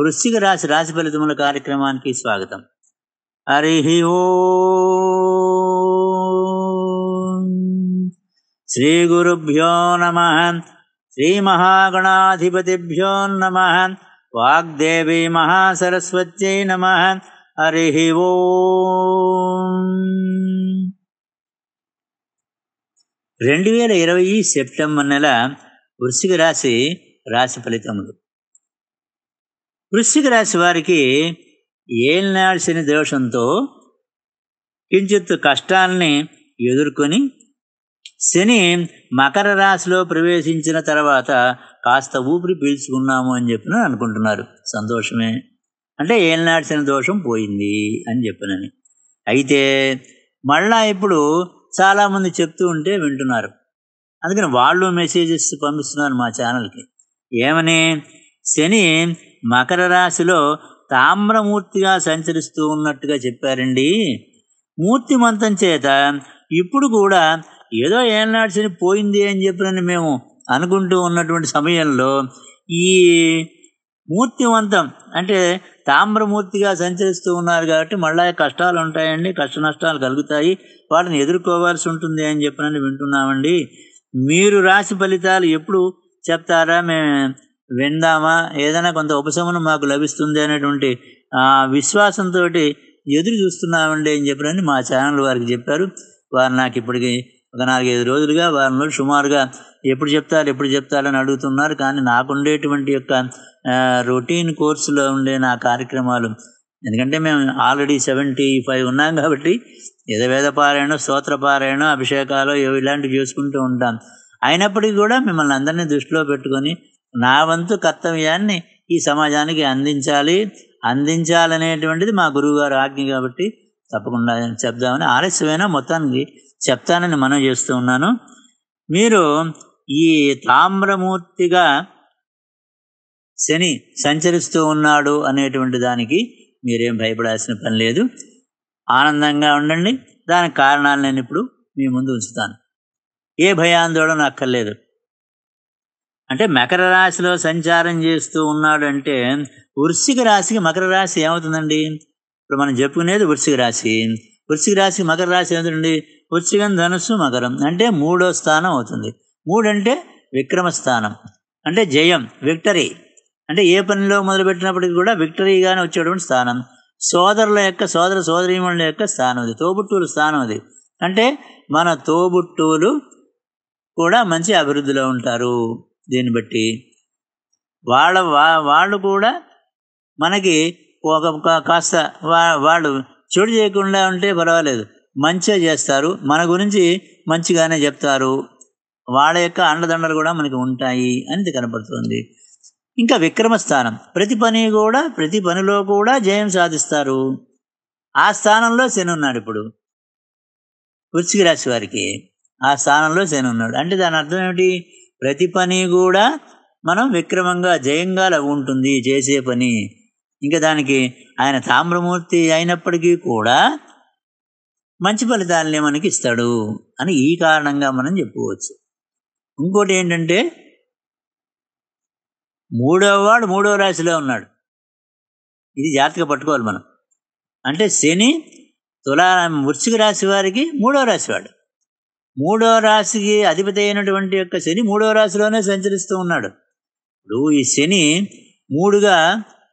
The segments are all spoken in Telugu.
వృశ్చిక రాశి రాశి ఫలితముల కార్యక్రమానికి స్వాగతం హరి ఓ శ్రీ గురుభ్యో నమ శ్రీ మహాగణాధిపతిభ్యో నమ వాగ్దేవి మహాసరస్వత్యై నమ హరి ఓ రెండు వేల ఇరవై సెప్టెంబర్ నెల వృశ్చిక రాశి రాశి ఫలితములు వృశ్చిక రాశి వారికి ఏలినాడ్సిన దోషంతో కించిత్ కష్టాల్ని ఎదుర్కొని శని మకర రాశిలో ప్రవేశించిన తర్వాత కాస్త ఊపిరి పీల్చుకున్నాము అని చెప్పిన అనుకుంటున్నారు సంతోషమే అంటే ఏలినాడ్సిన దోషం పోయింది అని చెప్పినని అయితే మళ్ళా ఇప్పుడు చాలామంది చెప్తూ ఉంటే వింటున్నారు అందుకని వాళ్ళు మెసేజెస్ పంపిస్తున్నారు మా ఛానల్కి ఏమని శని మకర రాశిలో తామ్రమూర్తిగా సంచరిస్తూ ఉన్నట్టుగా చెప్పారండి మూర్తిమంతం చేత ఇప్పుడు కూడా ఏదో ఏనాడు శని పోయింది అని చెప్పినని మేము అనుకుంటూ ఉన్నటువంటి సమయంలో ఈ మూర్తివంతం అంటే తామ్రమూర్తిగా సంచరిస్తూ ఉన్నారు కాబట్టి మళ్ళా కష్టాలు ఉంటాయండి కష్ట నష్టాలు కలుగుతాయి వాటిని ఎదుర్కోవాల్సి ఉంటుంది అని చెప్పినని వింటున్నామండి మీరు రాసి ఫలితాలు ఎప్పుడు చెప్తారా మేము విందామా ఏదైనా కొంత ఉపశమనం మాకు లభిస్తుంది అనేటువంటి విశ్వాసంతో ఎదురు చూస్తున్నామండి అని చెప్పారని మా ఛానల్ వారికి చెప్పారు వారు నాకు ఇప్పటికి ఒక నాలుగైదు రోజులుగా వారిలో సుమారుగా ఎప్పుడు చెప్తారు ఎప్పుడు చెప్తారని అడుగుతున్నారు కానీ నాకుండేటువంటి యొక్క రొటీన్ కోర్సులో ఉండే నా కార్యక్రమాలు ఎందుకంటే మేము ఆల్రెడీ సెవెంటీ ఫైవ్ ఉన్నాం కాబట్టి ఏదో స్తోత్ర పారాయణ అభిషేకాలు ఇలాంటివి చేసుకుంటూ ఉంటాం అయినప్పటికీ కూడా మిమ్మల్ని అందరినీ దృష్టిలో పెట్టుకొని నా వంతు కర్తవ్యాన్ని ఈ సమాజానికి అందించాలి అందించాలనేటువంటిది మా గురువుగారు ఆజ్ఞ కాబట్టి తప్పకుండా చెప్దామని ఆలస్యమైన మొత్తానికి చెప్తానని మనం చేస్తూ ఉన్నాను మీరు ఈ తామ్రమూర్తిగా శని సంచరిస్తూ ఉన్నాడు అనేటువంటి దానికి మీరేం భయపడాల్సిన పని లేదు ఆనందంగా ఉండండి దానికి కారణాలు నేను ఇప్పుడు మీ ముందు ఉంచుతాను ఏ భయాందోళన అక్కర్లేదు అంటే మకర రాశిలో సంచారం చేస్తూ ఉన్నాడు అంటే వృశ్చిక రాశికి మకర రాశి ఏమవుతుందండి ఇప్పుడు మనం చెప్పుకునేది వృశ్చిక రాశి వృశ్చిక రాశి మకర రాశి ఏమవుతుందండి వృశ్చికం ధనుసు మకరం అంటే మూడో స్థానం అవుతుంది మూడు అంటే విక్రమ స్థానం అంటే జయం విక్టరీ అంటే ఏ పనిలో మొదలుపెట్టినప్పటికీ కూడా విక్టరీగానే వచ్చేటువంటి స్థానం సోదరుల యొక్క సోదర సోదరీముల యొక్క స్థానం అది తోబుట్టువుల స్థానం అది అంటే మన తోబుట్టువులు కూడా మంచి అభివృద్ధిలో ఉంటారు దీన్ని బట్టి వాళ్ళ వాళ్ళు కూడా మనకి ఒక కాస్త వాళ్ళు చెడు చేయకుండా ఉంటే పర్వాలేదు మంచిగా చేస్తారు మన గురించి మంచిగానే చెప్తారు వాళ్ళ యొక్క అండదండలు కూడా మనకి ఉంటాయి అనేది కనపడుతుంది ఇంకా విక్రమ స్థానం ప్రతి పని కూడా ప్రతి పనిలో కూడా జయం సాధిస్తారు ఆ స్థానంలో శని ఉన్నాడు ఇప్పుడు వృశ్చిక రాశి వారికి ఆ స్థానంలో శని ఉన్నాడు అంటే దాని అర్థం ఏమిటి ప్రతి పని కూడా మనం విక్రమంగా జయంగా ఉంటుంది చేసే పని ఇంకా దానికి ఆయన తామ్రమూర్తి అయినప్పటికీ కూడా మంచి ఫలితాలని మనకి ఇస్తాడు అని ఈ కారణంగా మనం చెప్పుకోవచ్చు ఇంకోటి ఏంటంటే మూడవ వాడు మూడవ రాశిలో ఉన్నాడు ఇది జాగ్రత్తగా పట్టుకోవాలి మనం అంటే శని తులా వృశ్చిక రాశి వారికి మూడవ రాశివాడు మూడో రాశికి అధిపతి అయినటువంటి యొక్క శని మూడో రాశిలోనే సంచరిస్తూ ఉన్నాడు ఇప్పుడు ఈ శని మూడుగా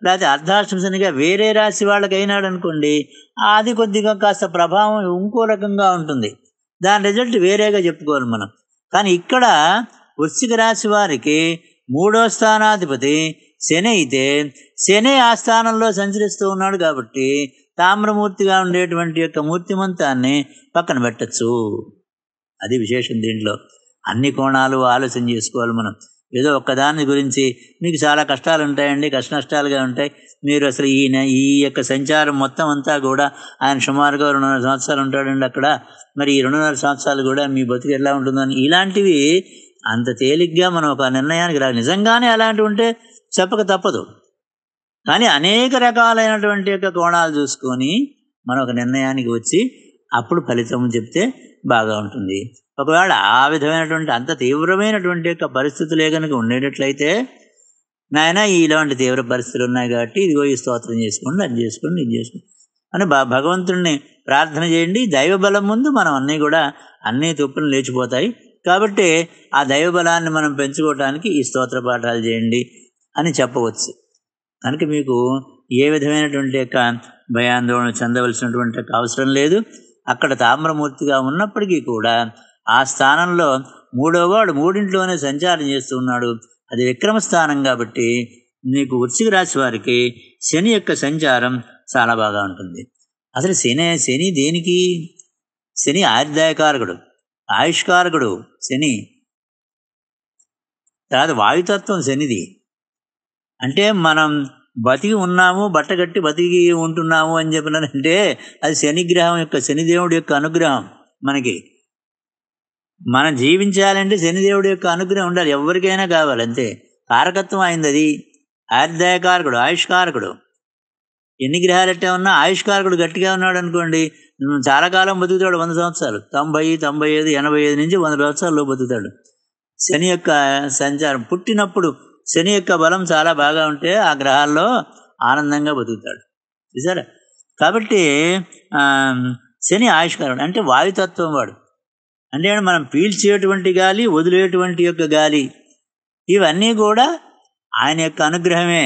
లేకపోతే అర్ధాష్టమ శనిగా వేరే రాశి వాళ్ళకి అయినాడు అనుకోండి అది కొద్దిగా కాస్త ప్రభావం ఇంకో రకంగా ఉంటుంది దాని రిజల్ట్ వేరేగా చెప్పుకోవాలి మనం కానీ ఇక్కడ వృశ్చిక రాశి వారికి మూడో స్థానాధిపతి శని అయితే శని ఆ స్థానంలో సంచరిస్తూ ఉన్నాడు కాబట్టి తామ్రమూర్తిగా ఉండేటువంటి యొక్క మూర్తిమంతాన్ని పక్కన పెట్టచ్చు అది విశేషం దీంట్లో అన్ని కోణాలు ఆలోచన చేసుకోవాలి మనం ఏదో ఒక్కదాని గురించి మీకు చాలా కష్టాలు ఉంటాయండి కష్ట నష్టాలుగా ఉంటాయి మీరు అసలు ఈయన ఈ యొక్క సంచారం మొత్తం అంతా కూడా ఆయన సుమారుగా రెండున్నర సంవత్సరాలు ఉంటాడండి అక్కడ మరి ఈ రెండున్నర సంవత్సరాలు కూడా మీ బతుకు ఎలా ఉంటుందని ఇలాంటివి అంత తేలిగ్గా మనం ఒక నిర్ణయానికి రా నిజంగానే అలాంటివి ఉంటే చెప్పక తప్పదు కానీ అనేక రకాలైనటువంటి యొక్క కోణాలు చూసుకొని మనం ఒక నిర్ణయానికి వచ్చి అప్పుడు ఫలితం చెప్తే బాగా ఉంటుంది ఒకవేళ ఆ విధమైనటువంటి అంత తీవ్రమైనటువంటి యొక్క పరిస్థితులే కనుక ఉండేటట్లయితే నాయన ఇలాంటి తీవ్ర పరిస్థితులు ఉన్నాయి కాబట్టి ఇదిగో ఈ స్తోత్రం చేసుకోండి అది చేసుకోండి ఇది చేసుకోండి అని భగవంతుడిని ప్రార్థన చేయండి దైవ బలం ముందు మనం అన్నీ కూడా అన్నీ తుప్పులు లేచిపోతాయి కాబట్టి ఆ దైవ బలాన్ని మనం పెంచుకోవటానికి ఈ స్తోత్ర పాఠాలు చేయండి అని చెప్పవచ్చు కనుక మీకు ఏ విధమైనటువంటి యొక్క భయాందోళన చెందవలసినటువంటి అవసరం లేదు అక్కడ తామ్రమూర్తిగా ఉన్నప్పటికీ కూడా ఆ స్థానంలో మూడోవాడు మూడింట్లోనే సంచారం చేస్తున్నాడు అది విక్రమ స్థానం కాబట్టి నీకు వృశ్చిక రాశి వారికి శని యొక్క సంచారం చాలా బాగా ఉంటుంది అసలు శని శని దేనికి శని ఆయుర్దాయకారకుడు ఆయుష్కారకుడు శని తర్వాత వాయుతత్వం శనిది అంటే మనం బతికి ఉన్నాము బట్టగట్టి బతికి ఉంటున్నాము అని చెప్పినారంటే అది శనిగ్రహం యొక్క శనిదేవుడి యొక్క అనుగ్రహం మనకి మనం జీవించాలంటే శనిదేవుడి యొక్క అనుగ్రహం ఉండాలి ఎవరికైనా కావాలి అంతే కారకత్వం అయింది అది ఆర్దాయకారకుడు ఆయుష్కారకుడు ఎన్ని గ్రహాలు ఎట్టా ఉన్నా ఆయుష్కారకుడు గట్టిగా ఉన్నాడు అనుకోండి చాలా కాలం బతుకుతాడు వంద సంవత్సరాలు తొంభై తొంభై ఐదు ఎనభై ఐదు నుంచి వంద సంవత్సరాలు బతుకుతాడు శని యొక్క సంచారం పుట్టినప్పుడు శని యొక్క బలం చాలా బాగా ఉంటే ఆ గ్రహాల్లో ఆనందంగా బతుకుతాడు చూసారా కాబట్టి శని ఆయుష్కరుడు అంటే వాయుతత్వం వాడు అంటే మనం పీల్చేటువంటి గాలి వదిలేటువంటి యొక్క గాలి ఇవన్నీ కూడా ఆయన యొక్క అనుగ్రహమే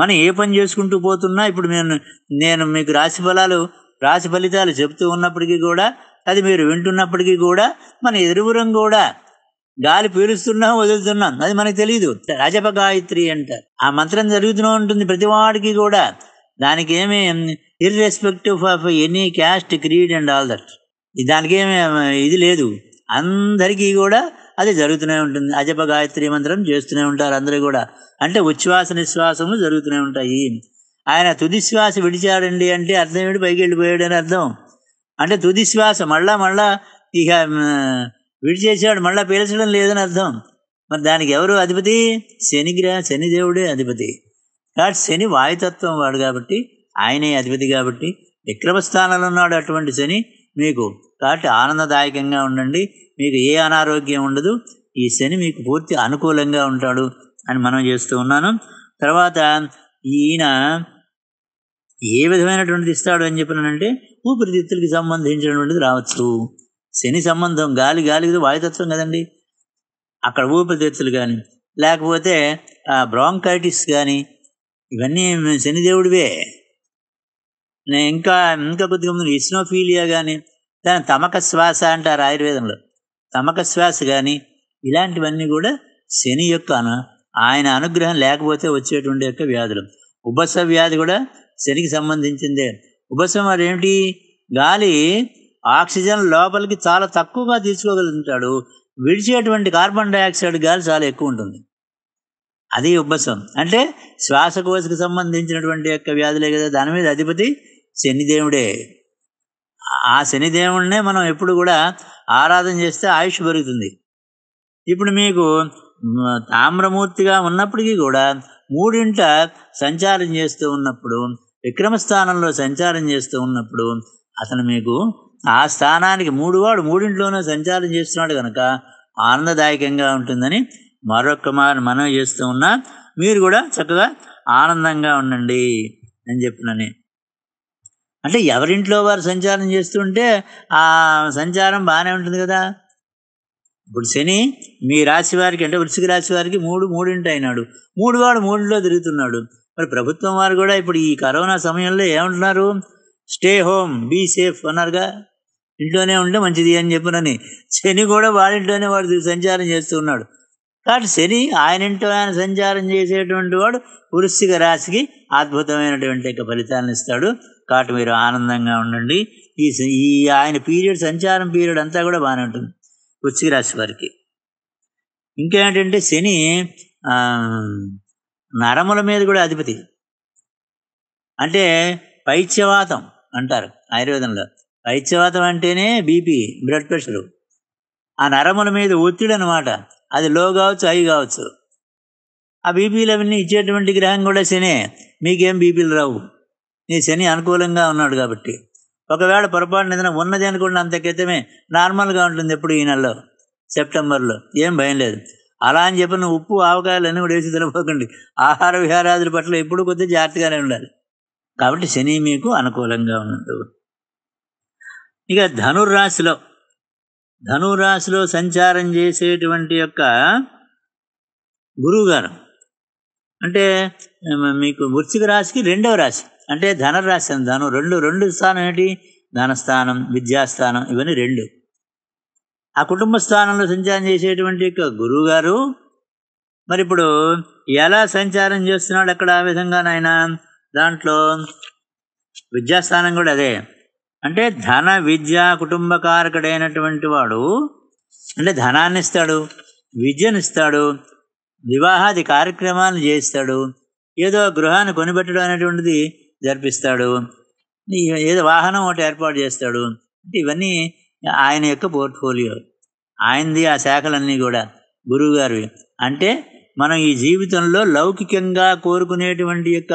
మనం ఏ పని చేసుకుంటూ పోతున్నా ఇప్పుడు నేను నేను మీకు రాశి ఫలాలు రాశి ఫలితాలు చెప్తూ ఉన్నప్పటికీ కూడా అది మీరు వింటున్నప్పటికీ కూడా మన ఎరువురం కూడా గాలి పీలుస్తున్నా వదులుతున్నాం అది మనకు తెలియదు రజప గాయత్రి అంటారు ఆ మంత్రం జరుగుతూనే ఉంటుంది ప్రతివాడికి కూడా దానికి ఏమి irrespective of any caste creed and all that దానికి ఏమి ఇది లేదు అందరికీ కూడా అది జరుగుతూనే ఉంటుంది అజప గాయత్రి మంత్రం చేస్తూనే ఉంటారు అందరూ కూడా అంటే ఉచ్ఛ్వాస నిశ్వాసము జరుగుతూనే ఉంటాయి ఆయన తుది శ్వాస విడిచాడండి అంటే అర్థం ఏమిటి పైకి వెళ్ళిపోయాడు అని అర్థం అంటే తుది శ్వాస మళ్ళా మళ్ళా ఇక వీడు చేశాడు మళ్ళీ పీల్చడం లేదని అర్థం మరి దానికి ఎవరు అధిపతి శనిగ్రహ శనిదేవుడే అధిపతి కాబట్టి శని వాయుతత్వం వాడు కాబట్టి ఆయనే అధిపతి కాబట్టి విక్రమస్థానంలో ఉన్నాడు అటువంటి శని మీకు కాబట్టి ఆనందదాయకంగా ఉండండి మీకు ఏ అనారోగ్యం ఉండదు ఈ శని మీకు పూర్తి అనుకూలంగా ఉంటాడు అని మనం చేస్తూ ఉన్నాను తర్వాత ఈయన ఏ విధమైనటువంటిది ఇస్తాడు అని చెప్పినానంటే ఊపిరితిత్తులకి సంబంధించినటువంటిది రావచ్చు శని సంబంధం గాలి గాలి వాయుతత్వం కదండి అక్కడ ఊపిరితిత్తులు కానీ లేకపోతే ఆ బ్రాంకైటిస్ కానీ ఇవన్నీ శనిదేవుడివే నేను ఇంకా ఇంకా కొద్దిగా ముందు ఇస్నోఫీలియా కానీ దాని తమక శ్వాస అంటారు ఆయుర్వేదంలో తమక శ్వాస కానీ ఇలాంటివన్నీ కూడా శని యొక్క ఆయన అనుగ్రహం లేకపోతే వచ్చేటువంటి యొక్క వ్యాధులు ఉభస వ్యాధి కూడా శనికి సంబంధించిందే ఉపశమం ఏమిటి గాలి ఆక్సిజన్ లోపలికి చాలా తక్కువగా తీసుకోగలుగుతుంటాడు విడిచేటువంటి కార్బన్ డైఆక్సైడ్ గాలి చాలా ఎక్కువ ఉంటుంది అది ఉబ్బసం అంటే శ్వాసకోశకు సంబంధించినటువంటి యొక్క వ్యాధులే కదా దాని మీద అధిపతి శనిదేవుడే ఆ శనిదేవుడినే మనం ఎప్పుడు కూడా ఆరాధన చేస్తే ఆయుష్ పెరుగుతుంది ఇప్పుడు మీకు తామ్రమూర్తిగా ఉన్నప్పటికీ కూడా మూడింట సంచారం చేస్తూ ఉన్నప్పుడు విక్రమస్థానంలో సంచారం చేస్తూ ఉన్నప్పుడు అతను మీకు ఆ స్థానానికి మూడు వాడు మూడింట్లోనూ సంచారం చేస్తున్నాడు కనుక ఆనందదాయకంగా ఉంటుందని మరొక మారు మనం చేస్తూ ఉన్నా మీరు కూడా చక్కగా ఆనందంగా ఉండండి అని చెప్పినని అంటే ఎవరింట్లో వారు సంచారం చేస్తుంటే ఆ సంచారం బాగానే ఉంటుంది కదా ఇప్పుడు శని మీ రాశి వారికి అంటే వృశ్చిక రాశి వారికి మూడు మూడింటి అయినాడు మూడు వాడు మూడింట్లో తిరుగుతున్నాడు మరి ప్రభుత్వం వారు కూడా ఇప్పుడు ఈ కరోనా సమయంలో ఏమంటున్నారు స్టే హోమ్ బీ సేఫ్ అన్నారుగా ఇంట్లోనే ఉంటే మంచిది అని చెప్పినని శని కూడా వాడింట్లోనే వాడు సంచారం చేస్తూ ఉన్నాడు కాబట్టి శని ఆయన ఇంట్లో ఆయన సంచారం చేసేటువంటి వాడు వృశ్చిక రాశికి అద్భుతమైనటువంటి యొక్క ఫలితాలను ఇస్తాడు కాబట్టి మీరు ఆనందంగా ఉండండి ఈ ఈ ఆయన పీరియడ్ సంచారం పీరియడ్ అంతా కూడా బాగానే ఉంటుంది వృశ్చిక రాశి వారికి ఇంకేంటంటే శని నరముల మీద కూడా అధిపతి అంటే పైత్యవాతం అంటారు ఆయుర్వేదంలో పైత్యవాతం అంటేనే బీపీ బ్లడ్ ప్రెషరు ఆ నరముల మీద ఒత్తిడి అనమాట అది లో కావచ్చు హై కావచ్చు ఆ బీపీలు అవన్నీ ఇచ్చేటువంటి గ్రహం కూడా శనే మీకేం బీపీలు రావు నీ శని అనుకూలంగా ఉన్నాడు కాబట్టి ఒకవేళ పొరపాటున ఏదైనా ఉన్నది అనుకోండి అంత క్రితమే నార్మల్గా ఉంటుంది ఎప్పుడు ఈ నెలలో సెప్టెంబర్లో ఏం భయం లేదు అలా అని చెప్పిన ఉప్పు ఆవకాయలు అన్నీ కూడా వేసి తినపోకండి ఆహార విహారాదుల పట్ల ఎప్పుడు కొద్దిగా జాగ్రత్తగానే ఉండాలి కాబట్టి శని మీకు అనుకూలంగా ఉన్నట్టు ఇక ధనుర్రాశిలో ధనురాశిలో సంచారం చేసేటువంటి యొక్క గురువుగారు అంటే మీకు వృత్తిక రాశికి రెండవ రాశి అంటే ధనరాశి అని ధను రెండు రెండు స్థానం ఏంటి ధనస్థానం విద్యాస్థానం ఇవన్నీ రెండు ఆ కుటుంబ స్థానంలో సంచారం చేసేటువంటి యొక్క గురువుగారు మరి ఇప్పుడు ఎలా సంచారం చేస్తున్నాడు అక్కడ ఆ విధంగా నాయన దాంట్లో విద్యాస్థానం కూడా అదే అంటే ధన విద్య కారకుడైనటువంటి వాడు అంటే ధనాన్ని ఇస్తాడు విద్యను ఇస్తాడు వివాహాది కార్యక్రమాలను చేస్తాడు ఏదో గృహాన్ని కొనిపెట్టడం అనేటువంటిది జరిపిస్తాడు ఏదో వాహనం ఒకటి ఏర్పాటు చేస్తాడు అంటే ఇవన్నీ ఆయన యొక్క పోర్ట్ఫోలియో ఆయనది ఆ శాఖలన్నీ కూడా గురువుగారి అంటే మనం ఈ జీవితంలో లౌకికంగా కోరుకునేటువంటి యొక్క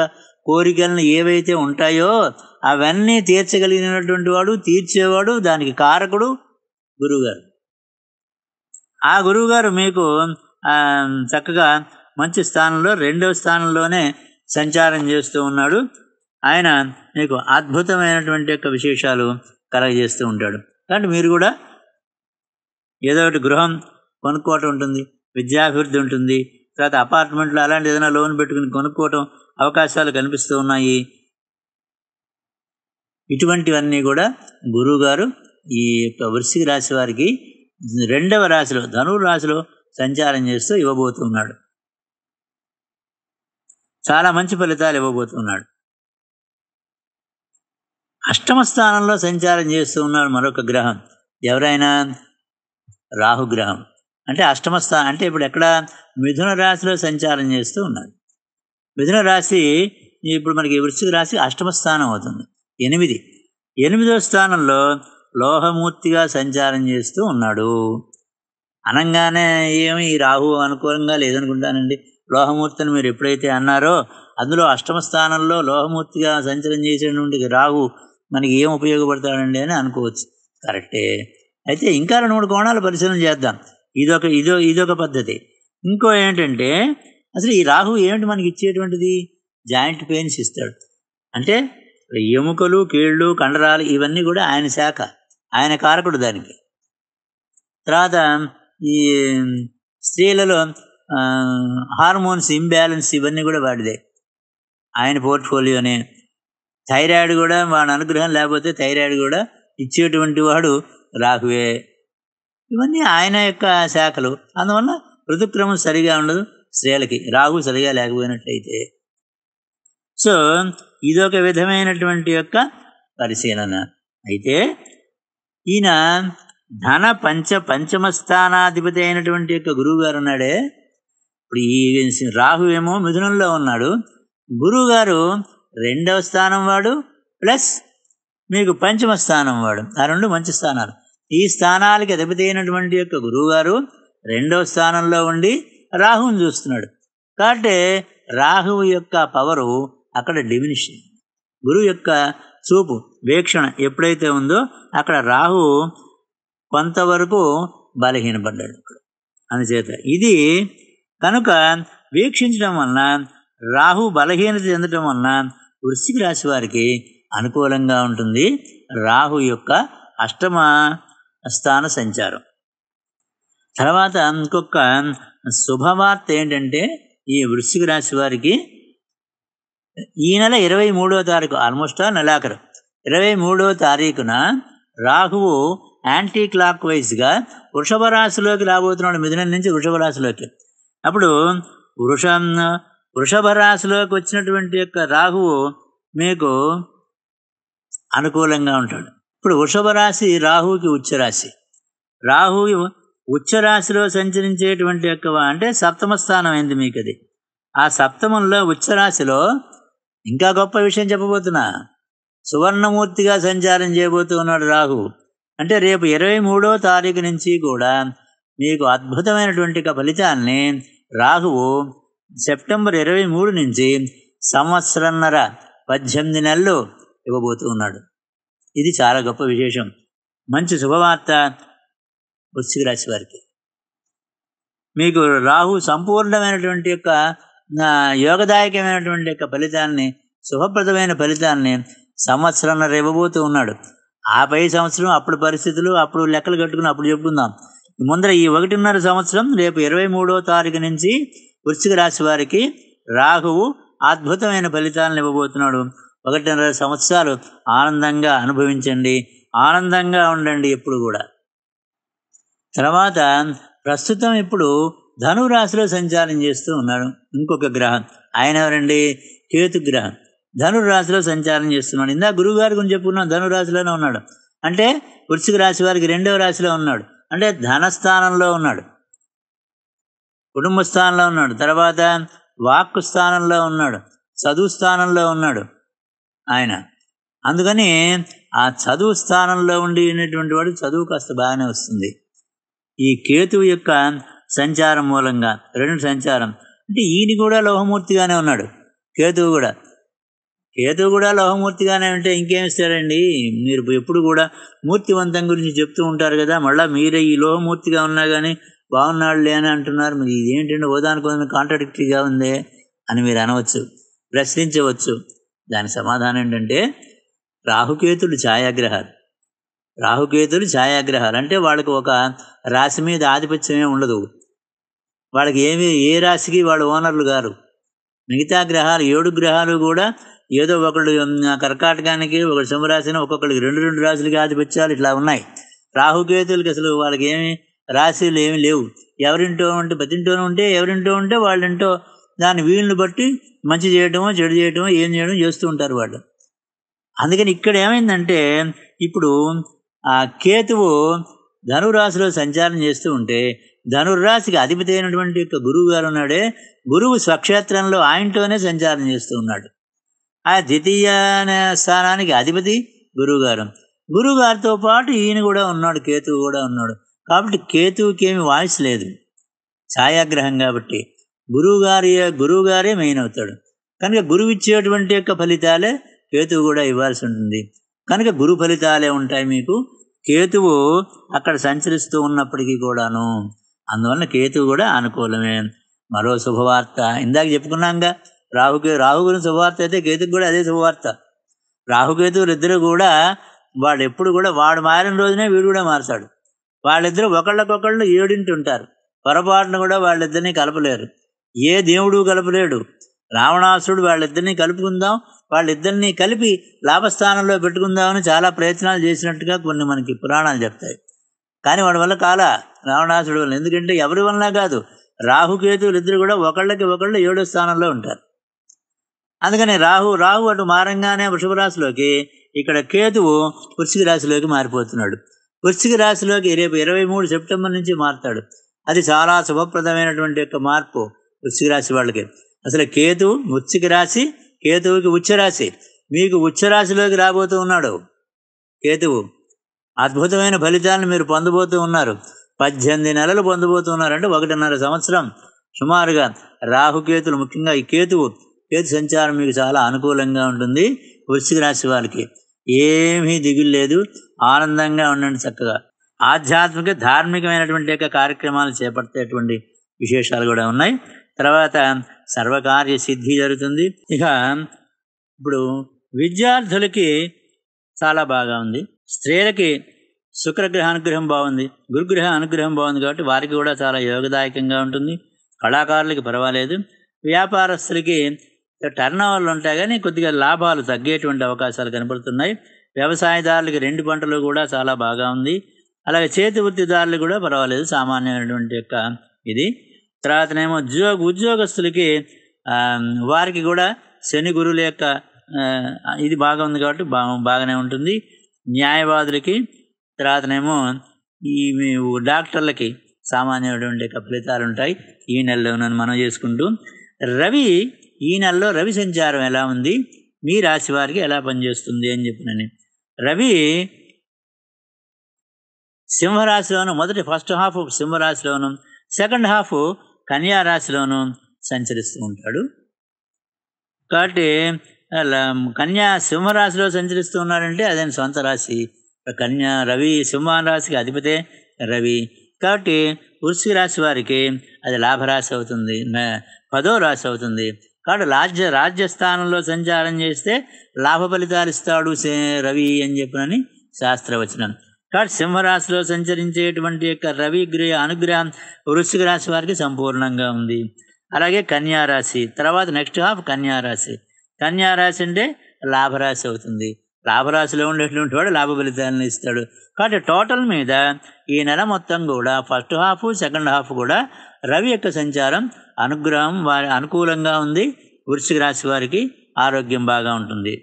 కోరికలను ఏవైతే ఉంటాయో అవన్నీ తీర్చగలిగినటువంటి వాడు తీర్చేవాడు దానికి కారకుడు గురువుగారు ఆ గురువుగారు మీకు చక్కగా మంచి స్థానంలో రెండవ స్థానంలోనే సంచారం చేస్తూ ఉన్నాడు ఆయన మీకు అద్భుతమైనటువంటి యొక్క విశేషాలు కలగజేస్తూ ఉంటాడు కాబట్టి మీరు కూడా ఏదో ఒకటి గృహం కొనుక్కోవటం ఉంటుంది విద్యాభివృద్ధి ఉంటుంది తర్వాత అపార్ట్మెంట్లో అలాంటి ఏదైనా లోన్ పెట్టుకుని కొనుక్కోవటం అవకాశాలు కనిపిస్తూ ఉన్నాయి ఇటువంటివన్నీ కూడా గురువుగారు ఈ యొక్క వృశ్చిక రాశి వారికి రెండవ రాశిలో ధనువు రాశిలో సంచారం చేస్తూ ఇవ్వబోతున్నాడు చాలా మంచి ఫలితాలు ఇవ్వబోతున్నాడు అష్టమ స్థానంలో సంచారం చేస్తూ ఉన్నాడు మరొక గ్రహం ఎవరైనా రాహుగ్రహం అంటే అష్టమ స్థానం అంటే ఇప్పుడు ఎక్కడ మిథున రాశిలో సంచారం చేస్తూ ఉన్నాడు మిథున రాశి ఇప్పుడు మనకి వృశ్చిక రాశి అష్టమ స్థానం అవుతుంది ఎనిమిది ఎనిమిదో స్థానంలో లోహమూర్తిగా సంచారం చేస్తూ ఉన్నాడు అనగానే ఏమి ఈ రాహు అనుకూలంగా లేదనుకుంటానండి లోహమూర్తిని మీరు ఎప్పుడైతే అన్నారో అందులో అష్టమ స్థానంలో లోహమూర్తిగా సంచలనం చేసేటువంటి రాహు మనకి ఏం ఉపయోగపడతాడండి అని అనుకోవచ్చు కరెక్టే అయితే ఇంకా రెండు మూడు కోణాలు పరిశీలన చేద్దాం ఇదొక ఇదో ఇదొక పద్ధతి ఇంకో ఏంటంటే అసలు ఈ రాహు ఏమిటి మనకి ఇచ్చేటువంటిది జాయింట్ పెయిన్స్ ఇస్తాడు అంటే ఎముకలు కీళ్ళు కండరాలు ఇవన్నీ కూడా ఆయన శాఖ ఆయన కారకుడు దానికి తర్వాత ఈ స్త్రీలలో హార్మోన్స్ ఇంబ్యాలెన్స్ ఇవన్నీ కూడా వాడిదే ఆయన పోర్ట్ఫోలియోనే థైరాయిడ్ కూడా వాడి అనుగ్రహం లేకపోతే థైరాయిడ్ కూడా ఇచ్చేటువంటి వాడు రాహువే ఇవన్నీ ఆయన యొక్క శాఖలు అందువల్ల ఋతుక్రమం సరిగా ఉండదు స్త్రీలకి రాహు సరిగా లేకపోయినట్లయితే సో ఇదొక విధమైనటువంటి యొక్క పరిశీలన అయితే ఈయన ధన పంచ పంచమ స్థానాధిపతి అయినటువంటి యొక్క గురువు గారు ఉన్నాడే ఇప్పుడు ఈ రాహు ఏమో మిథునంలో ఉన్నాడు గురువు గారు రెండవ స్థానం వాడు ప్లస్ మీకు పంచమ స్థానం వాడు ఆ రెండు మంచి స్థానాలు ఈ స్థానాలకి అధిపతి అయినటువంటి యొక్క గురువుగారు రెండవ స్థానంలో ఉండి రాహువుని చూస్తున్నాడు కాబట్టి రాహువు యొక్క పవరు అక్కడ డిమినిషన్ గురువు యొక్క చూపు వీక్షణ ఎప్పుడైతే ఉందో అక్కడ రాహు కొంతవరకు బలహీనపడ్డాడు ఇక్కడ అందుచేత ఇది కనుక వీక్షించడం వలన రాహు బలహీనత చెందడం వలన వృశ్చిక రాశి వారికి అనుకూలంగా ఉంటుంది రాహు యొక్క అష్టమ స్థాన సంచారం తర్వాత ఇంకొక శుభవార్త ఏంటంటే ఈ వృశ్చిక రాశి వారికి ఈ నెల ఇరవై మూడవ తారీఖు ఆల్మోస్ట్ నెలాఖరు ఇరవై మూడవ తారీఖున రాహువు యాంటీ క్లాక్ వైజ్గా వృషభ రాశిలోకి రాబోతున్నాడు మిథున నుంచి వృషభ రాశిలోకి అప్పుడు వృష వృషభ రాశిలోకి వచ్చినటువంటి యొక్క రాహువు మీకు అనుకూలంగా ఉంటాడు ఇప్పుడు వృషభ రాశి రాహువుకి ఉచ్చరాశి రాహువు ఉచ్చరాశిలో సంచరించేటువంటి యొక్క అంటే సప్తమ స్థానం అయింది మీకు అది ఆ సప్తమంలో ఉచ్చరాశిలో ఇంకా గొప్ప విషయం చెప్పబోతున్నా సువర్ణమూర్తిగా సంచారం చేయబోతూ ఉన్నాడు రాహు అంటే రేపు ఇరవై మూడో తారీఖు నుంచి కూడా మీకు అద్భుతమైనటువంటి ఫలితాన్ని రాహువు సెప్టెంబర్ ఇరవై మూడు నుంచి సంవత్సరన్నర పద్దెనిమిది నెలలు ఇవ్వబోతూ ఉన్నాడు ఇది చాలా గొప్ప విశేషం మంచి శుభవార్త వృశ్చిక రాశి వారికి మీకు రాహు సంపూర్ణమైనటువంటి యొక్క యోగదాయకమైనటువంటి యొక్క ఫలితాన్ని శుభప్రదమైన ఫలితాన్ని సంవత్సరంలో ఇవ్వబోతూ ఉన్నాడు ఆ పై సంవత్సరం అప్పుడు పరిస్థితులు అప్పుడు లెక్కలు కట్టుకుని అప్పుడు చెప్పుకుందాం ముందర ఈ ఒకటిన్నర సంవత్సరం రేపు ఇరవై మూడో తారీఖు నుంచి వృశ్చిక రాశి వారికి రాహువు అద్భుతమైన ఫలితాలను ఇవ్వబోతున్నాడు ఒకటిన్నర సంవత్సరాలు ఆనందంగా అనుభవించండి ఆనందంగా ఉండండి ఎప్పుడు కూడా తర్వాత ప్రస్తుతం ఇప్పుడు ధనురాశిలో సంచారం చేస్తూ ఉన్నాడు ఇంకొక గ్రహం ఆయన ఎవరండి కేతు గ్రహం ధనురాశిలో సంచారం చేస్తున్నాడు ఇందా గారి గురించి చెప్పుకున్నాం ధనురాశిలోనే ఉన్నాడు అంటే వృశ్చిక రాశి వారికి రెండవ రాశిలో ఉన్నాడు అంటే ధనస్థానంలో ఉన్నాడు కుటుంబ స్థానంలో ఉన్నాడు తర్వాత వాక్కు స్థానంలో ఉన్నాడు చదువు స్థానంలో ఉన్నాడు ఆయన అందుకని ఆ చదువు స్థానంలో ఉండి ఉన్నటువంటి వాడు చదువు కాస్త బాగానే వస్తుంది ఈ కేతువు యొక్క సంచారం మూలంగా రెండు సంచారం అంటే ఈయన కూడా లోహమూర్తిగానే ఉన్నాడు కేతువు కూడా కేతువు కూడా లోహమూర్తిగానే ఉంటే ఇంకేమి ఇస్తారండి మీరు ఎప్పుడు కూడా మూర్తివంతం గురించి చెప్తూ ఉంటారు కదా మళ్ళీ మీరే ఈ లోహమూర్తిగా ఉన్నా కానీ బాగున్నాడు లేని అంటున్నారు మీరు ఇదేంటంటే ఓదానికి కొంచెం కాంట్రాడిక్టరీగా అని మీరు అనవచ్చు ప్రశ్నించవచ్చు దాని సమాధానం ఏంటంటే రాహుకేతుడు ఛాయాగ్రహాలు రాహుకేతులు ఛాయాగ్రహాలు అంటే వాళ్ళకి ఒక రాశి మీద ఆధిపత్యమే ఉండదు వాళ్ళకి ఏమి ఏ రాశికి వాళ్ళు ఓనర్లు గారు మిగతా గ్రహాలు ఏడు గ్రహాలు కూడా ఏదో ఒకళ్ళు కర్కాటకానికి ఒకటి సింహరాశిని ఒక్కొక్కడికి రెండు రెండు రాశులకి ఆధిపత్యాలు ఇట్లా ఉన్నాయి రాహుకేతులకి అసలు వాళ్ళకి ఏమి రాశీలు ఏమి లేవు ఎవరింటో ఉంటే ప్రతింటోనే ఉంటే ఎవరింటో ఉంటే వాళ్ళింటో దాని వీళ్ళని బట్టి మంచి చేయటమో చెడు చేయటమో ఏం చేయడం చేస్తూ ఉంటారు వాళ్ళు అందుకని ఇక్కడ ఏమైందంటే ఇప్పుడు ఆ కేతువు ధనురాశిలో సంచారం చేస్తూ ఉంటే ధనుర్రాశికి అధిపతి అయినటువంటి యొక్క గురువు గారు ఉన్నాడే గురువు స్వక్షేత్రంలో ఆయనతోనే సంచారం చేస్తూ ఉన్నాడు ఆ ద్వితీయ స్థానానికి అధిపతి గురువుగారు గురువుగారితో పాటు ఈయన కూడా ఉన్నాడు కేతువు కూడా ఉన్నాడు కాబట్టి కేతువుకి ఏమి వాయిస్ లేదు ఛాయాగ్రహం కాబట్టి గురువుగారి గురువుగారే మెయిన్ అవుతాడు కనుక గురువు ఇచ్చేటువంటి యొక్క ఫలితాలే కేతువు కూడా ఇవ్వాల్సి ఉంటుంది కనుక గురు ఫలితాలే ఉంటాయి మీకు కేతువు అక్కడ సంచరిస్తూ ఉన్నప్పటికీ కూడాను అందువలన కేతువు కూడా అనుకూలమే మరో శుభవార్త ఇందాక చెప్పుకున్నాంగా రాహుకే రాహు గురించి శుభవార్త అయితే కేతుకు కూడా అదే శుభవార్త రాహుకేతువులు ఇద్దరు కూడా వాడు ఎప్పుడు కూడా వాడు మారిన రోజునే వీడు కూడా మారుతాడు వాళ్ళిద్దరూ ఒకళ్ళకొకళ్ళు ఏడింటి ఉంటారు పొరపాటును కూడా వాళ్ళిద్దరిని కలపలేరు ఏ దేవుడు కలపలేడు రావణాసుడు వాళ్ళిద్దరిని కలుపుకుందాం వాళ్ళిద్దరినీ కలిపి లాభస్థానంలో పెట్టుకుందామని చాలా ప్రయత్నాలు చేసినట్టుగా కొన్ని మనకి పురాణాలు చెప్తాయి కానీ వాడి వల్ల కాల రావణాసుడు వల్ల ఎందుకంటే ఎవరి వల్ల కాదు రాహుకేతువులు ఇద్దరు కూడా ఒకళ్ళకి ఒకళ్ళు ఏడో స్థానంలో ఉంటారు అందుకని రాహు రాహు అటు మారంగానే వృషభ రాశిలోకి ఇక్కడ కేతువు వృశ్చిక రాశిలోకి మారిపోతున్నాడు వృశ్చిక రాశిలోకి రేపు ఇరవై మూడు సెప్టెంబర్ నుంచి మారుతాడు అది చాలా శుభప్రదమైనటువంటి యొక్క మార్పు వృశ్చిక రాశి వాళ్ళకి అసలు కేతువు ఉచ్చికి రాసి కేతువుకి ఉచ్చరాశి మీకు ఉచ్చరాశిలోకి రాబోతూ ఉన్నాడు కేతువు అద్భుతమైన ఫలితాలను మీరు పొందబోతూ ఉన్నారు పద్దెనిమిది నెలలు పొందబోతూ ఉన్నారంటే ఒకటిన్నర సంవత్సరం సుమారుగా రాహుకేతులు ముఖ్యంగా ఈ కేతువు కేతు సంచారం మీకు చాలా అనుకూలంగా ఉంటుంది వృశ్చిక రాశి వాళ్ళకి ఏమీ దిగులు ఆనందంగా ఉండండి చక్కగా ఆధ్యాత్మిక ధార్మికమైనటువంటి యొక్క కార్యక్రమాలు చేపట్టేటువంటి విశేషాలు కూడా ఉన్నాయి తర్వాత సర్వకార్య సిద్ధి జరుగుతుంది ఇక ఇప్పుడు విద్యార్థులకి చాలా బాగా ఉంది స్త్రీలకి శుక్రగ్రహ అనుగ్రహం బాగుంది గురుగ్రహ అనుగ్రహం బాగుంది కాబట్టి వారికి కూడా చాలా యోగదాయకంగా ఉంటుంది కళాకారులకి పర్వాలేదు వ్యాపారస్తులకి టర్న్ ఓవర్లు ఉంటాయి కానీ కొద్దిగా లాభాలు తగ్గేటువంటి అవకాశాలు కనబడుతున్నాయి వ్యవసాయదారులకి రెండు పంటలు కూడా చాలా బాగా ఉంది అలాగే చేతి వృత్తిదారులు కూడా పర్వాలేదు సామాన్యమైనటువంటి యొక్క ఇది తర్వాతనేమో ఉద్యోగ ఉద్యోగస్తులకి వారికి కూడా శని గురువుల యొక్క ఇది బాగా ఉంది కాబట్టి బా బాగానే ఉంటుంది న్యాయవాదులకి తర్వాతనేమో ఈ డాక్టర్లకి సామాన్యమైనటువంటి యొక్క ఫలితాలు ఉంటాయి ఈ నెలలో మనం చేసుకుంటూ రవి ఈ నెలలో రవి సంచారం ఎలా ఉంది మీ రాశి వారికి ఎలా పనిచేస్తుంది అని నేను రవి సింహరాశిలోను మొదటి ఫస్ట్ హాఫ్ సింహరాశిలోను సెకండ్ హాఫ్ కన్యా రాశిలోనూ సంచరిస్తూ ఉంటాడు కాబట్టి అలా కన్యా సింహరాశిలో సంచరిస్తూ ఉన్నారంటే అదే సొంత రాశి కన్యా రవి సింహ రాశికి అధిపతే రవి కాబట్టి వృషిక రాశి వారికి అది లాభరాశి అవుతుంది పదో రాశి అవుతుంది కాబట్టి రాజ్య రాజ్యస్థానంలో సంచారం చేస్తే లాభ ఫలితాలు ఇస్తాడు రవి అని చెప్పినని శాస్త్రవచనం కాబట్టి సింహరాశిలో సంచరించేటువంటి యొక్క రవి గ్రహ అనుగ్రహం వృశ్చిక రాశి వారికి సంపూర్ణంగా ఉంది అలాగే కన్యారాశి తర్వాత నెక్స్ట్ హాఫ్ కన్యారాశి కన్యారాశి అంటే లాభరాశి అవుతుంది లాభరాశిలో ఉండేటువంటి వాడు లాభ ఫలితాలను ఇస్తాడు కాబట్టి టోటల్ మీద ఈ నెల మొత్తం కూడా ఫస్ట్ హాఫ్ సెకండ్ హాఫ్ కూడా రవి యొక్క సంచారం అనుగ్రహం వారి అనుకూలంగా ఉంది వృశ్చిక రాశి వారికి ఆరోగ్యం బాగా ఉంటుంది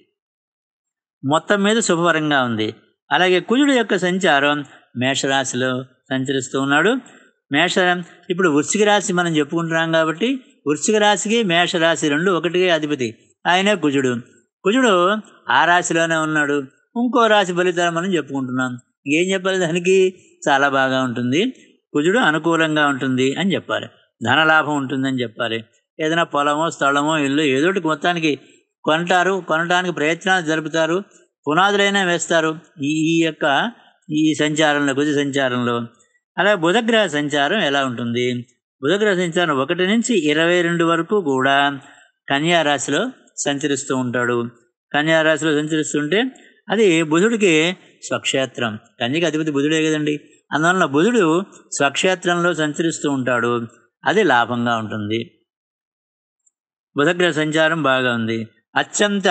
మొత్తం మీద శుభవరంగా ఉంది అలాగే కుజుడు యొక్క సంచారం మేషరాశిలో సంచరిస్తూ ఉన్నాడు మేష ఇప్పుడు వృశ్చిక రాశి మనం చెప్పుకుంటున్నాం కాబట్టి వృశ్చిక రాశికి మేషరాశి రెండు ఒకటికి అధిపతి ఆయనే కుజుడు కుజుడు ఆ రాశిలోనే ఉన్నాడు ఇంకో రాశి ఫలితాలు మనం చెప్పుకుంటున్నాం ఏం చెప్పాలి దానికి చాలా బాగా ఉంటుంది కుజుడు అనుకూలంగా ఉంటుంది అని చెప్పాలి ధనలాభం ఉంటుందని చెప్పాలి ఏదైనా పొలమో స్థలమో ఇల్లు ఏదోటి మొత్తానికి కొనటారు కొనడానికి ప్రయత్నాలు జరుపుతారు పునాదులైనా వేస్తారు ఈ ఈ యొక్క ఈ సంచారంలో భుజ సంచారంలో అలాగే బుధగ్రహ సంచారం ఎలా ఉంటుంది బుధగ్రహ సంచారం ఒకటి నుంచి ఇరవై రెండు వరకు కూడా కన్యారాశిలో సంచరిస్తూ ఉంటాడు కన్యారాశిలో సంచరిస్తుంటే అది బుధుడికి స్వక్షేత్రం కన్యకి అధిపతి బుధుడే కదండి అందువలన బుధుడు స్వక్షేత్రంలో సంచరిస్తూ ఉంటాడు అది లాభంగా ఉంటుంది బుధగ్రహ సంచారం బాగా ఉంది అత్యంత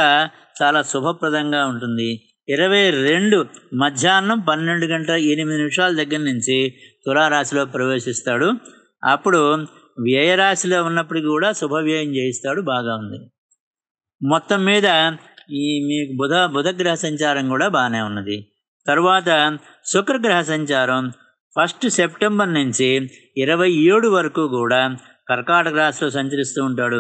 చాలా శుభప్రదంగా ఉంటుంది ఇరవై రెండు మధ్యాహ్నం పన్నెండు గంటల ఎనిమిది నిమిషాల దగ్గర నుంచి తులారాశిలో ప్రవేశిస్తాడు అప్పుడు వ్యయరాశిలో ఉన్నప్పటికీ కూడా శుభవ్యయం చేయిస్తాడు బాగా ఉంది మొత్తం మీద ఈ మీకు బుధ బుధగ్రహ సంచారం కూడా బాగానే ఉన్నది తర్వాత శుక్రగ్రహ సంచారం ఫస్ట్ సెప్టెంబర్ నుంచి ఇరవై ఏడు వరకు కూడా కర్కాటక రాశిలో సంచరిస్తూ ఉంటాడు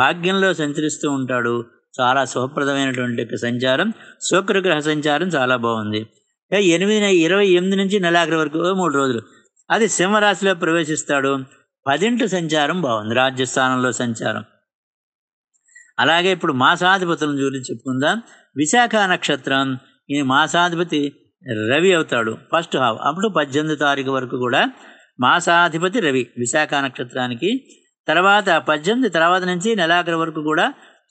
భాగ్యంలో సంచరిస్తూ ఉంటాడు చాలా శుభప్రదమైనటువంటి సంచారం శుక్రగ్రహ సంచారం చాలా బాగుంది ఎనిమిది ఇరవై ఎనిమిది నుంచి నెలాఖరి వరకు మూడు రోజులు అది సింహరాశిలో ప్రవేశిస్తాడు పదింటి సంచారం బాగుంది రాజ్యస్థానంలో సంచారం అలాగే ఇప్పుడు మాసాధిపతులను చూసి చెప్పుకుందాం విశాఖ నక్షత్రం ఈ మాసాధిపతి రవి అవుతాడు ఫస్ట్ హాఫ్ అప్పుడు పద్దెనిమిది తారీఖు వరకు కూడా మాసాధిపతి రవి విశాఖ నక్షత్రానికి తర్వాత పద్దెనిమిది తర్వాత నుంచి నెలాఖరి వరకు కూడా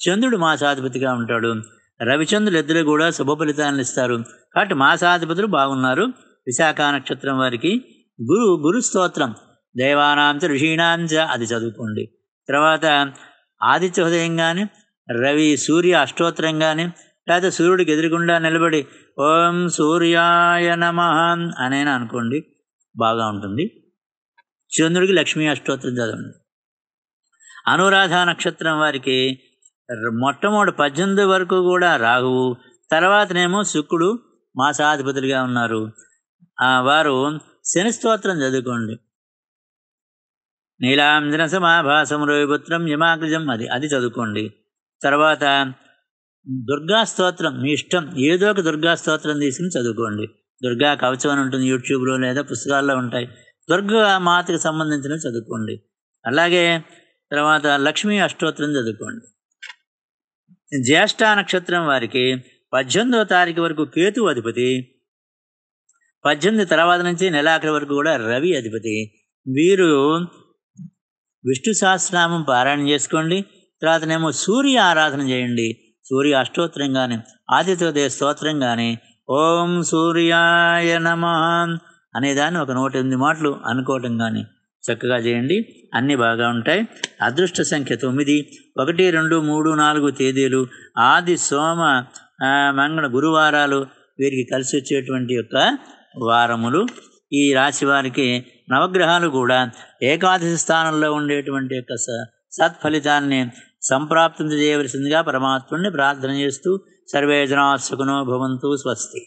చంద్రుడు మాసాధిపతిగా ఉంటాడు రవిచంద్రులు ఇద్దరు కూడా శుభ ఫలితాలను ఇస్తారు కాబట్టి మాసాధిపతులు బాగున్నారు విశాఖ నక్షత్రం వారికి గురు గురు స్తోత్రం దేవానాంచ ఋషీణాంచ అది చదువుకోండి తర్వాత ఆదిత్య హృదయం కానీ రవి సూర్య అష్టోత్తరం కానీ లేకపోతే సూర్యుడికి ఎదురుకుండా నిలబడి ఓం సూర్యాయ నమ అనైనా అనుకోండి బాగా ఉంటుంది చంద్రుడికి లక్ష్మీ అష్టోత్తరం చదవండి అనురాధ నక్షత్రం వారికి మొట్టమొదటి పద్దెనిమిది వరకు కూడా రాహువు తర్వాతనేమో శుక్రుడు మాసాధిపతులుగా ఉన్నారు వారు శని స్తోత్రం చదువుకోండి నీలాంజన సమాభాసం రవిపుత్రం యమాగ్రజం అది అది చదువుకోండి తర్వాత దుర్గా స్తోత్రం మీ ఇష్టం ఏదో ఒక దుర్గా స్తోత్రం తీసుకుని చదువుకోండి దుర్గా కవచం అని ఉంటుంది యూట్యూబ్లో లేదా పుస్తకాల్లో ఉంటాయి దుర్గా మాతకు సంబంధించినవి చదువుకోండి అలాగే తర్వాత లక్ష్మీ అష్టోత్రం చదువుకోండి జ్యేష్ఠ నక్షత్రం వారికి పద్దెనిమిదవ తారీఖు వరకు కేతు అధిపతి పద్దెనిమిది తర్వాత నుంచి నెలాఖరి వరకు కూడా రవి అధిపతి వీరు విష్ణు సహస్రనామం పారాయణం చేసుకోండి తర్వాతనేమో సూర్య ఆరాధన చేయండి సూర్య అష్టోత్తరం కానీ ఆదిత్యోదయ స్తోత్రం కానీ ఓం సూర్యాయ నమ అనేదాన్ని ఒక నూట ఎనిమిది మాటలు అనుకోవటం కానీ చక్కగా చేయండి అన్నీ బాగా ఉంటాయి అదృష్ట సంఖ్య తొమ్మిది ఒకటి రెండు మూడు నాలుగు తేదీలు ఆది సోమ మంగళ గురువారాలు వీరికి కలిసి వచ్చేటువంటి యొక్క వారములు ఈ రాశి వారికి నవగ్రహాలు కూడా ఏకాదశి స్థానంలో ఉండేటువంటి యొక్క సత్ఫలితాన్ని సంప్రాప్తం చేయవలసిందిగా పరమాత్ముడిని ప్రార్థన చేస్తూ సర్వేజనా సుఖనో భవంతు స్వస్తి